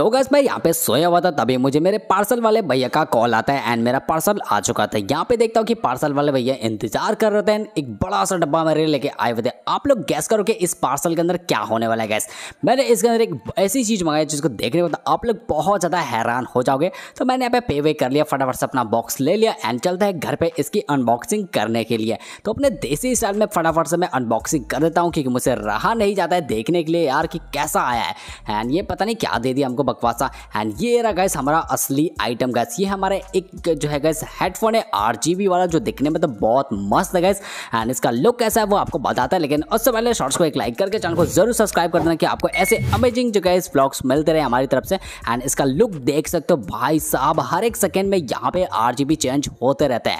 तो गैस मैं यहाँ पे सोया हुआ था तभी मुझे मेरे पार्सल वाले भैया का कॉल आता है एंड मेरा पार्सल आ चुका था यहाँ पे देखता हूँ कि पार्सल वाले भैया इंतजार कर रहे थे एक बड़ा सा डब्बा मेरे लेके आए हुए थे आप लोग गैस करो कि इस पार्सल के अंदर क्या होने वाला है गैस मैंने इसके अंदर एक ऐसी चीज़ मंगाई जिसको देखने को तो आप लोग बहुत ज़्यादा हैरान हो जाओगे तो मैंने यहाँ पे पे वे कर लिया फटाफट से अपना बॉक्स ले लिया एंड चलता है घर पर इसकी अनबॉक्सिंग करने के लिए तो अपने देसी स्टाइल में फटाफट से मैं अनबॉक्सिंग कर देता हूँ क्योंकि मुझसे रहा नहीं जाता है देखने के लिए यार कि कैसा आया है एंड ये पता नहीं क्या दे दिया हमको बकवासा एंड ये रहा गैस हमारा असली आइटम गैस ये हमारा एक जो है गैस हेडफोन है आर वाला जो दिखने में तो बहुत मस्त है गैस एंड इसका लुक कैसा है वो आपको बताता है लेकिन उससे पहले शॉर्ट्स को एक लाइक करके चैनल को जरूर सब्सक्राइब कर देना कि आपको ऐसे अमेजिंग जो गैस ब्लॉग्स मिलते रहे हमारी तरफ से एंड इसका लुक देख सकते हो भाई साहब हर एक सेकेंड में यहाँ पे आर चेंज होते रहते हैं